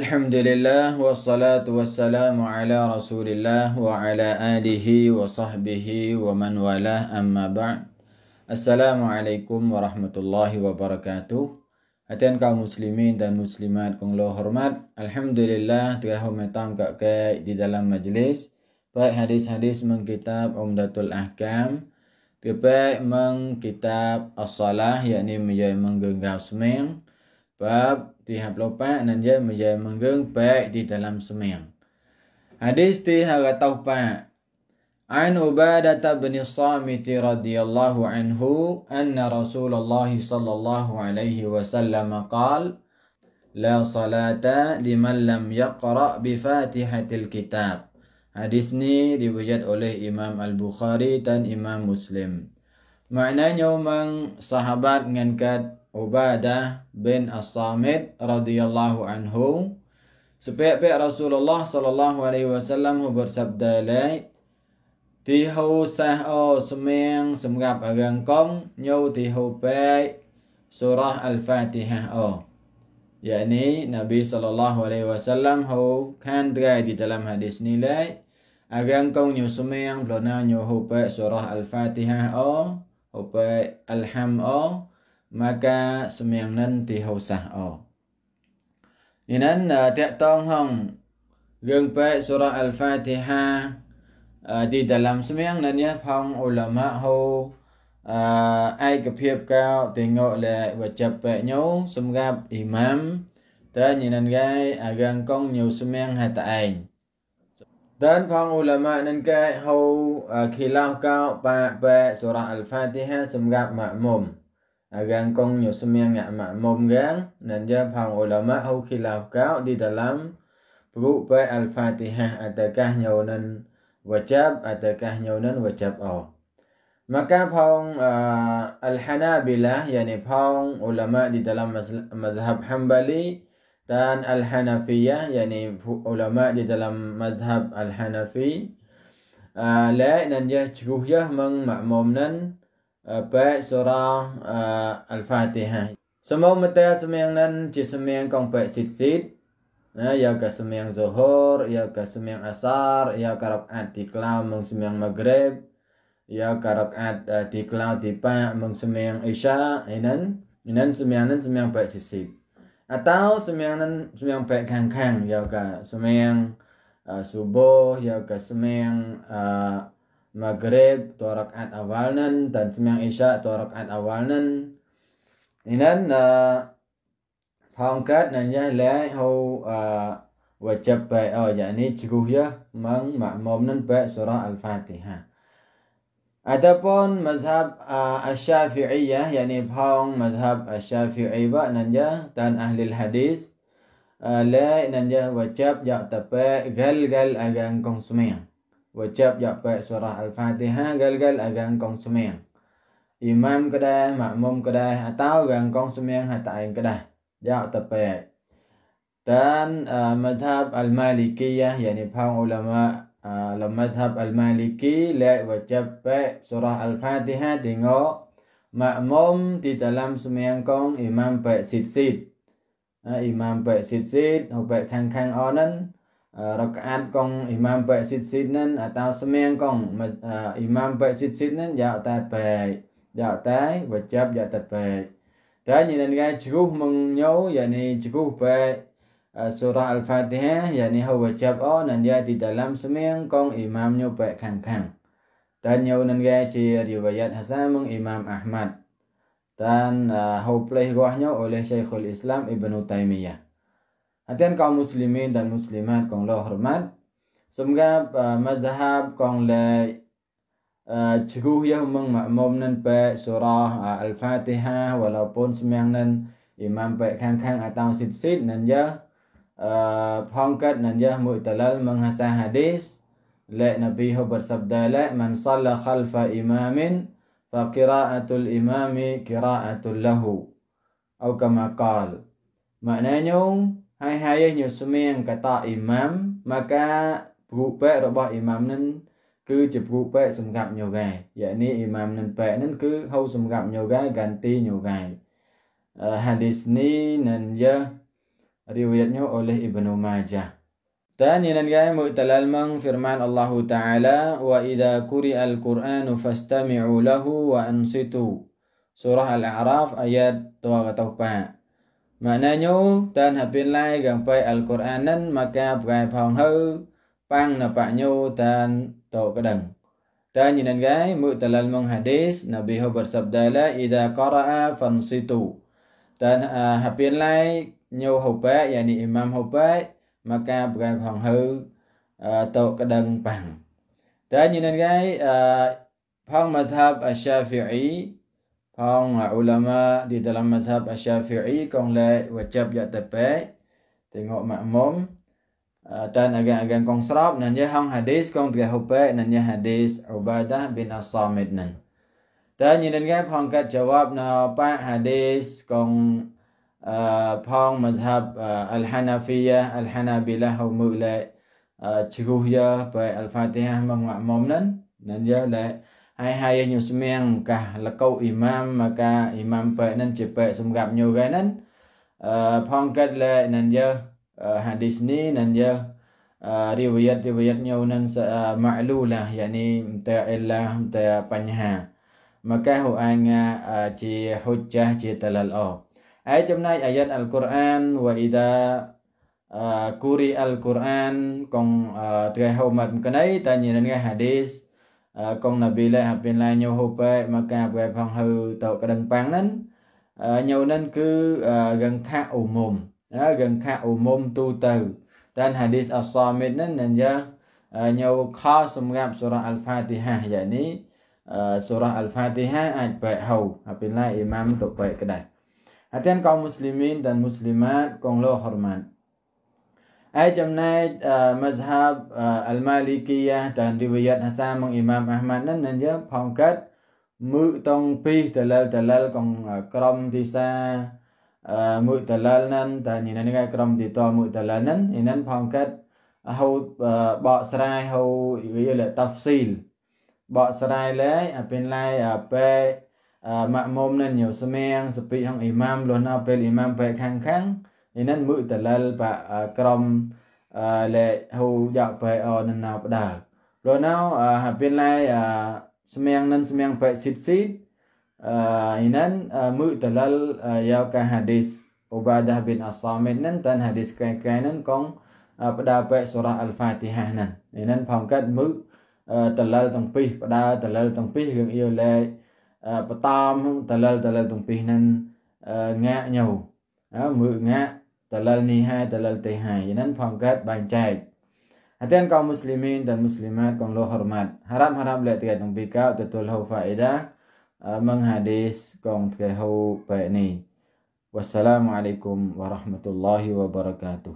Alhamdulillah wassalatu wassalamu ala Rasulillah wa ala alihi wa sahbihi wa man walah amma ba'd. Assalamualaikum warahmatullahi wabarakatuh. Hatian kaum muslimin dan muslimat kong lo hormat. Alhamdulillah telah hormatam kak kak di dalam majlis. Baik hadis-hadis mengkitab Umdatul Ahkam. Terbaik mengkitab As-Salah yakni menjadi menggenggam semangat bab 34 dan dia menjadi menggeng baik di dalam semayang. Hadis di hara taufan. An Ubadah bin Samit radhiyallahu anhu anna Rasulullah sallallahu alaihi wasallam qaal la salata liman lam yaqra bi Fatihatil Kitab. Hadis ni diriwayat oleh Imam Al-Bukhari dan Imam Muslim. Maknanya umang sahabat ngan kat Ubadah bin As-Samit radhiyallahu anhu. sepiak Rasulullah sallallahu alaihi wasallam bersabda lai Tihu sahu semeng semgap agangkong nyau tihu pek surah Al-Fatihah o. Yakni Nabi sallallahu alaihi wasallam hu kan dry di dalam hadis ni lai agangkong nyau semeng blona nyau hu surah Al-Fatihah o hu pek alham o. mà maka sumiang nan ti hau sah o inan à, ta tong hong gương pe surah al-fatiha à, đi dalam sumiang nan ya phong ulama ho à, ai cái phiệp cao thì ngộ lệ và chập vệ nhau sum gặp imam thế nhìn anh gai à gần công nhiều sumiang hạt tại dan phong ulama nan kai hau khilaf kau pa pa surah al-fatiha semgap makmum agan kong nyo sumiang ya ma mom gang nanja phang ulama hau khilaf kau di dalam berupa al-fatihah adakah nyaunan wajab adakah nyaunan wajab au maka phong uh, al-hanabilah yakni phong ulama di dalam mazhab hambali dan al-hanafiyah yakni ulama di dalam mazhab al-hanafi uh, à, la nanja chuhyah mang ma'mum nan Eh, bae surah uh, al-fatihah semua mata semiang dan ci semiang kong pe sit sit eh, ya ke ka semiang zuhur ya ke semiang asar ya ka rak ati klam mung maghrib ya ka rak at uh, di klam isya inan inan semiang nan semiang pe sit sit atau semiang nan semiang pe khang khang ya ke semiang uh, subuh ya ke semiang maghrib tu rakaat awal nan dan sembang isya tu rakaat awal nan inan na pangkat nan ya le ho eh, wajib ba oh ya ni cikgu ya mang makmum nan ba surah al fatihah Adapun mazhab uh, eh, Asy-Syafi'iyah yakni bahawang mazhab Asy-Syafi'i ba nanja dan ahli hadis uh, eh, la nanja wajib ya tapi gal-gal agan konsumen. wajab baik surah Al-Fatihah gal-gal agang kong semiang. Imam kedah, makmum kedah, atau agang kong semiang hatain kedah. Ya tepe. Dan uh, madhab al-malikiyah, yakni paham ulama uh, madhab al-maliki, lek wajab baik surah Al-Fatihah tengok makmum di dalam semiang kong imam baik sit-sit. Uh, imam baik sit-sit, baik kang-kang onan. Eh, rakaat kong imam pe sit sit nen atau semeng kong eh, imam pe sit sit nen ya ta pe ya ta wajab ya ta pe ta ni nen ga chu mung nyau ya ni chu pe surah al fatihah ya ni ha wajab o oh, nen ya di dalam semeng kong imam nyau pe khang khang ta nyau nen ga chi riwayat hasan mung imam ahmad dan uh, eh, hope play nyau oleh syekhul islam ibnu taimiyah Antian kaum muslimin dan muslimat kong lo hormat. Semoga uh, mazhab kong le uh, ceguh ya umang makmum nan baik surah uh, Al-Fatihah walaupun semang nan imam baik kang-kang atau sit-sit nan ya uh, pangkat nan ya mu'talal menghasil hadis lek nabi hu bersabda lek man salla khalfa imamin fa qira'atul imami qira'atul lahu atau kama qal maknanya hai hai ញូស្មៀងកតអ៊ីម៉ាំមកាព្រុបេរបស់អ៊ីម៉ាំនឹងគឺជាព្រុបេសម្រាប់ញូហ្គាយ៉ានេះអ៊ីម៉ាំនឹងបេនឹងគឺហៅសម្រាប់ញូហ្គាកាន់ទីញូហ្គាហានឌីសនីនឹងយារីវៀតញូអូលេអ៊ីប៊នូម៉ាជា ثانيا جاي مؤتلال من فرمان الله تعالى وإذا قرئ القرآن فاستمعوا له وأنصتوا سورة الأعراف آيات توغتوبان mà na nhú tên hạt biên lai gần bay al Quran nên mà ca gai phòng hư băng là bạ nhu tên tổ cái đằng tên nhìn anh gái mượn tên lần mong hadis là bị hô bật sập đời là ida qara'a phần si tụ tên à, hạt biên lai nhu bế bé yani imam hô bế mà ca gai phòng hư à, tổ cái đằng bằng tên nhìn anh gái à, phong madhab al-shafi'i Phong ulama di dalam mazhab Asyafi'i kong lai wajib ya tepe tengok makmum dan agan-agan kong nên nanya hang hadis kong tiga hupe nanya hadis Ubadah bin As-Samid nên, Dan nhìn đến cái phong cách trả jawab nào pa hadis kong à, phong mazhab à, al Hanafiyya, al-Hanabilah hầu mự lệ à, chigu ya pe al-Fatihah mang makmum nên, nanya lệ ai hai nyu smiang ka lakau imam maka imam pe nan che pe sum gap nyu ga nan ờ, phong cách le nan giờ ờ, hadis ờ, dạ ni nan giờ riwayat riwayat nyu nan ma'lula yani ta illa ta panya maka hu anga chi hujjah chi talal o ai chum nay ayat al quran wa idha kuri al quran kong tre hau mat kanai ta nyen hadis công là bị lệ hạp bên lại nhiều hộp ấy mà cả về phòng hư tàu cái đằng băng nên nhiều nên cứ gần khá ủ mồm gần khá ủ mồm tu từ tên hadith as-samit nên nên giờ nhiều khó xung gặp surah al-fatiha vậy ní surah al-fatiha ai bệ hầu hạp bên lại imam tụ bệ cái này hatian kaum muslimin dan muslimat kong lo hormat ឯចំណែកមស្ហាបអលម៉ាលីគីយ៉ាតានរីវយ៉ាត់ហាសាមកអ៊ីម៉ាមអាហ្មាត់នឹងយើងផងកើតមើតងពីតលលតលលកងក្រមទីសាមើតលលនឹងតានេះនឹងក្រមទីតមើតលលនឹងនឹងផងកើតហូតបកស្រាយហូវាលតាហ្វស៊ីលបកស្រាយលែអាពេលឡាយអាពេលម៉ាក់មុំនឹងញោស្មៀងសពីហងអ៊ីម៉ាមលោះណាពេលអ៊ីម៉ាមពេលខាងខាង Ninan mu'talal pa krom lệ hù dọc phải ở nên nào đà rồi nào hạt bên lai semang nan semang pa sit sit inan mu'talal yau ka hadis Ubadah bin As-Samit nan tan hadis kai kai nan kong pada pa surah Al-Fatihah nan inan phong kat mu talal tong pi pada talal tong pi rừng yêu lệ patam talal talal tong pi nan ngạ nhau mự ngạ ដលលនីហាដលលតៃហាយានផងកាត់បាញ់ចែកអតែនកោមូស្លីមីនដលមូស្លីមាតកងលោហរម៉ាត់ហារ៉ាមហារ៉ាមលេតៃតងប៊ីកោតតុលហូវ៉ាអ៊ីដាមងហាឌីសកងតៃហូបេនី والسلام عليكم ورحمه الله وبركاته